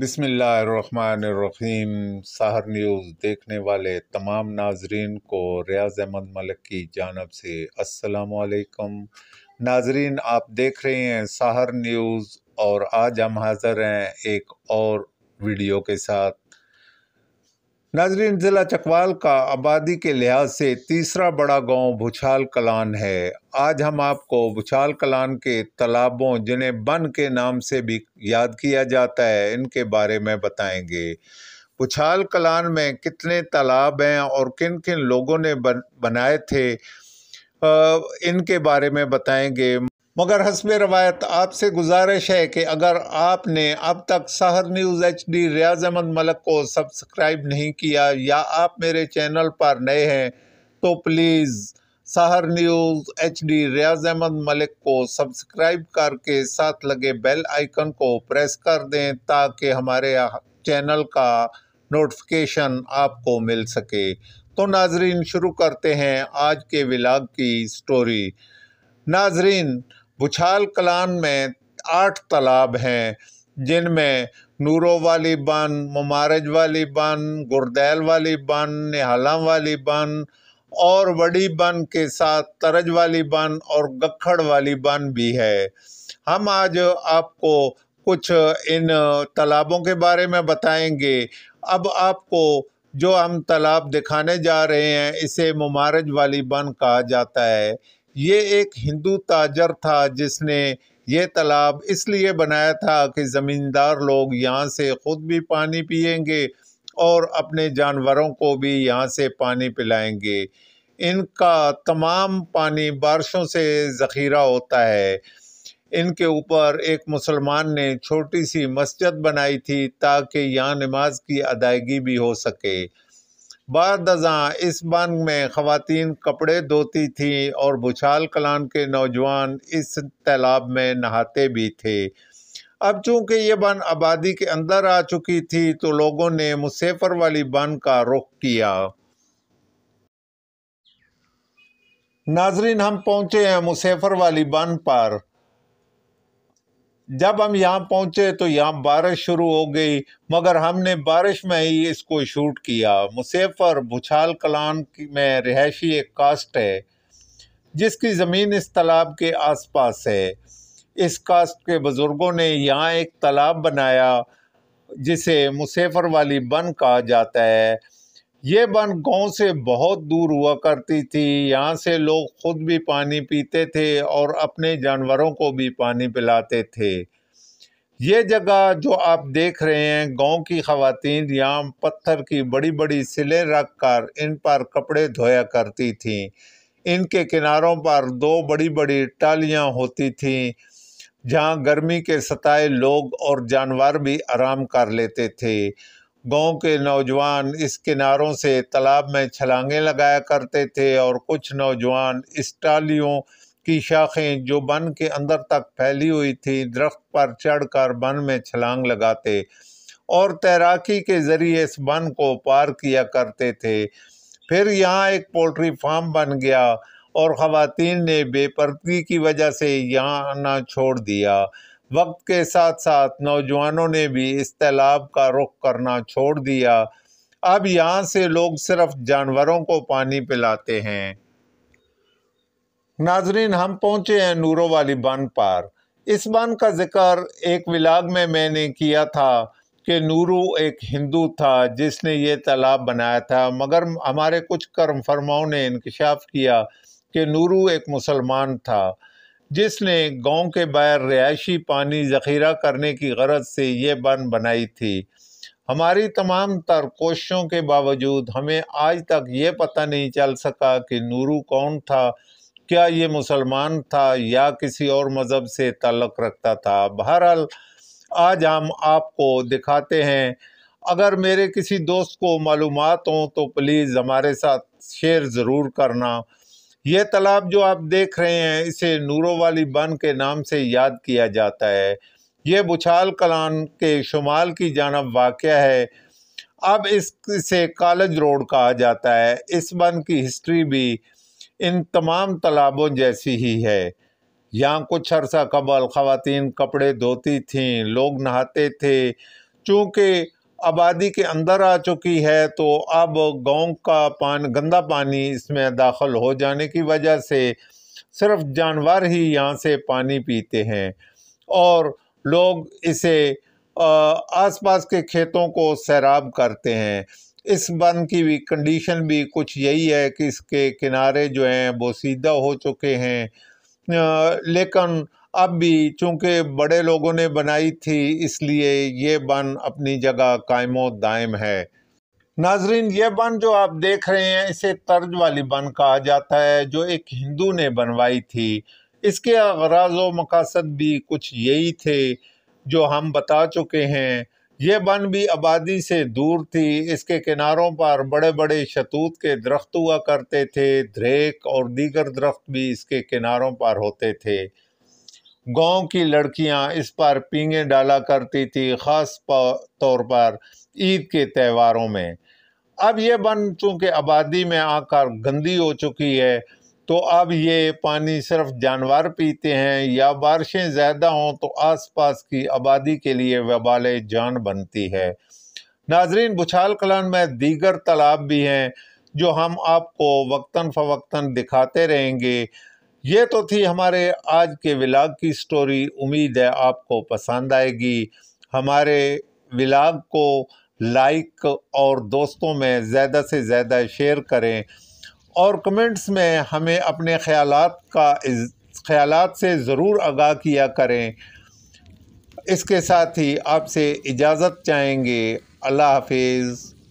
بسم اللہ الرحمن الرحیم سہر نیوز دیکھنے والے تمام ناظرین کو ریاض احمد ملک کی جانب سے السلام علیکم ناظرین آپ دیکھ رہے ہیں سہر نیوز اور آج ہم حاضر ہیں ایک اور ویڈیو کے ساتھ ناظرین ضلع چکوال کا آبادی کے لحاظ سے تیسرا بڑا گاؤں بھوچھال کلان ہے آج ہم آپ کو بھوچھال کلان کے تالابوں جنہیں بن کے نام سے بھی یاد کیا جاتا ہے ان کے بارے میں بتائیں گے بھوچھال کلان میں کتنے تالاب ہیں اور کن کن لوگوں نے بنائے تھے ان کے بارے میں بتائیں گے مگر حسب روایت آپ سے گزارش ہے کہ اگر آپ نے اب تک Sahar News H D Riaz Ahmed Malik کو سبسکرائب نہیں کیا یا آپ میرے چینل پر نئے ہیں تو please Sahar News H D Riaz Ahmed Malik کو سبسکرائب کر کے ساتھ لگے بیل آئیکن کو پریس کر دیں تاکہ ہمارے چینل کا نوٹیفیکیشن آپ کو مل سکے تو ناظرین شروع کرتے ہیں آج کے ولاگ کی سٹوری ناظرین بچھال کلان میں آٹھ تالاب ہیں جن میں نورو والی بن ممارج والی بن گردیل والی بن نہالاں والی بن اور وڑی بن کے ساتھ ترج والی بن اور گکھڑ والی بن بھی ہے ہم آج آپ کو کچھ ان تالابوں کے بارے میں بتائیں گے اب آپ کو جو ہم تالاب دکھانے جا رہے ہیں اسے ممارج والی بن کہا جاتا ہے یہ ایک ہندو تاجر تھا جس نے یہ تالاب اس لیے بنایا تھا کہ زمیندار لوگ یہاں سے خود بھی پانی پئیں گے اور اپنے جانوروں کو بھی یہاں سے پانی پلائیں گے ان کا تمام پانی بارشوں سے ذخیرہ ہوتا ہے ان کے اوپر ایک مسلمان نے چھوٹی سی مسجد بنائی تھی تاکہ یہاں نماز کی ادائیگی بھی ہو سکے بعد دزاں اس بانگ میں خواتین کپڑے دھوتی تھیں اور بچھال کلان کے نوجوان اس تیلاب میں نہاتے بھی تھے اب چونکہ یہ بن آبادی کے اندر آ چکی تھی تو لوگوں نے مسیفر والی بن کا رخ کیا ناظرین ہم پہنچے ہیں مسیفر والی بن پر جب ہم یہاں پہنچے تو یہاں بارش شروع ہو گئی مگر ہم نے بارش میں ہی اس کو شوٹ کیا مسیفر بچھال کلان میں رہائشی ایک کاسٹ ہے جس کی زمین اس تالاب کے آس پاس ہے اس کاسٹ کے بزرگوں نے یہاں ایک تالاب بنایا جسے مسیفر والی بن کہا جاتا ہے یہ بن گاؤں سے بہت دور ہوا کرتی تھی یہاں سے لوگ خود بھی پانی پیتے تھے اور اپنے جانوروں کو بھی پانی پلاتے تھے یہ جگہ جو آپ دیکھ رہے ہیں گاؤں کی خواتین یہاں پتھر کی بڑی بڑی سلیں رکھ کر ان پر کپڑے دھویا کرتی تھیں ان کے کناروں پر دو بڑی بڑی ٹالیاں ہوتی تھیں جہاں گرمی کے ستائے لوگ اور جانور بھی آرام کر لیتے تھے گاؤں کے نوجوان اس کناروں سے تالاب میں چھلانگیں لگایا کرتے تھے اور کچھ نوجوان اس ٹالیوں کی شاخیں جو بن کے اندر تک پھیلی ہوئی تھی درخت پر چڑھ کر بن میں چھلانگ لگاتے اور تیراکی کے ذریعے اس بن کو پار کیا کرتے تھے پھر یہاں ایک پولٹری فارم بن گیا اور خواتین نے بے پردگی کی وجہ سے یہاں آنا چھوڑ دیا وقت کے ساتھ ساتھ نوجوانوں نے بھی اس تالاب کا رخ کرنا چھوڑ دیا اب یہاں سے لوگ صرف جانوروں کو پانی پلاتے ہیں ناظرین ہم پہنچے ہیں نورو والی بان پر اس بان کا ذکر ایک ولاگ میں میں نے کیا تھا کہ نورو ایک ہندو تھا جس نے یہ تالاب بنایا تھا مگر ہمارے کچھ کرم فرماؤں نے انکشاف کیا کہ نورو ایک مسلمان تھا جس نے گاؤں کے باہر رہائشی پانی ذخیرہ کرنے کی غرض سے یہ بن بنائی تھی ہماری تمام تر کوششوں کے باوجود ہمیں آج تک یہ پتہ نہیں چل سکا کہ نورو کون تھا کیا یہ مسلمان تھا یا کسی اور مذہب سے تعلق رکھتا تھا بہرحال آج ہم آپ کو دکھاتے ہیں اگر میرے کسی دوست کو معلومات ہوں تو پلیز ہمارے ساتھ شیئر ضرور کرنا یہ تالاب جو آپ دیکھ رہے ہیں اسے نورو والی بن کے نام سے یاد کیا جاتا ہے یہ بچھال کلان کے شمال کی جانب واقع ہے اب اس سے کالج روڈ کہا جاتا ہے اس بن کی ہسٹری بھی ان تمام تالابوں جیسی ہی ہے یہاں کچھ عرصہ قبل خواتین کپڑے دھوتی تھیں لوگ نہاتے تھے چونکہ آبادی کے اندر آ چکی ہے تو اب گاؤں کا پان گندا پانی اس میں داخل ہو جانے کی وجہ سے صرف جانور ہی یہاں سے پانی پیتے ہیں اور لوگ اسے آس پاس کے کھیتوں کو سیراب کرتے ہیں اس بند کی بھی کنڈیشن بھی کچھ یہی ہے کہ اس کے کنارے جو ہیں وہ سیدھا ہو چکے ہیں لیکن اب بھی چونکہ بڑے لوگوں نے بنائی تھی اس لیے یہ بن اپنی جگہ قائم و دائم ہے ناظرین یہ بن جو آپ دیکھ رہے ہیں اسے ترج والی بن کہا جاتا ہے جو ایک ہندو نے بنوائی تھی اس کے اغراض و مقاصد بھی کچھ یہی تھے جو ہم بتا چکے ہیں یہ بن بھی آبادی سے دور تھی اس کے کناروں پر بڑے بڑے شتوت کے درخت ہوا کرتے تھے دھریک اور دیگر درخت بھی اس کے کناروں پر ہوتے تھے گاؤں کی لڑکیاں اس پر پینگیں ڈالا کرتی تھی خاص طور پر عید کے تہواروں میں اب یہ بن چونکہ آبادی میں آ کر گندی ہو چکی ہے تو اب یہ پانی صرف جانور پیتے ہیں یا بارشیں زیادہ ہوں تو آس پاس کی آبادی کے لیے وبال جان بنتی ہے ناظرین بچھال کلان میں دیگر تالاب بھی ہیں جو ہم آپ کو وقتاً فوقتاً دکھاتے رہیں گے یہ تو تھی ہمارے آج کے ولاگ کی سٹوری امید ہے آپ کو پسند آئے گی ہمارے ولاگ کو لائک اور دوستوں میں زیادہ سے زیادہ شیئر کریں اور کمنٹس میں ہمیں اپنے خیالات کا خیالات سے ضرور آگاہ کیا کریں اس کے ساتھ ہی آپ سے اجازت چاہیں گے اللہ حافظ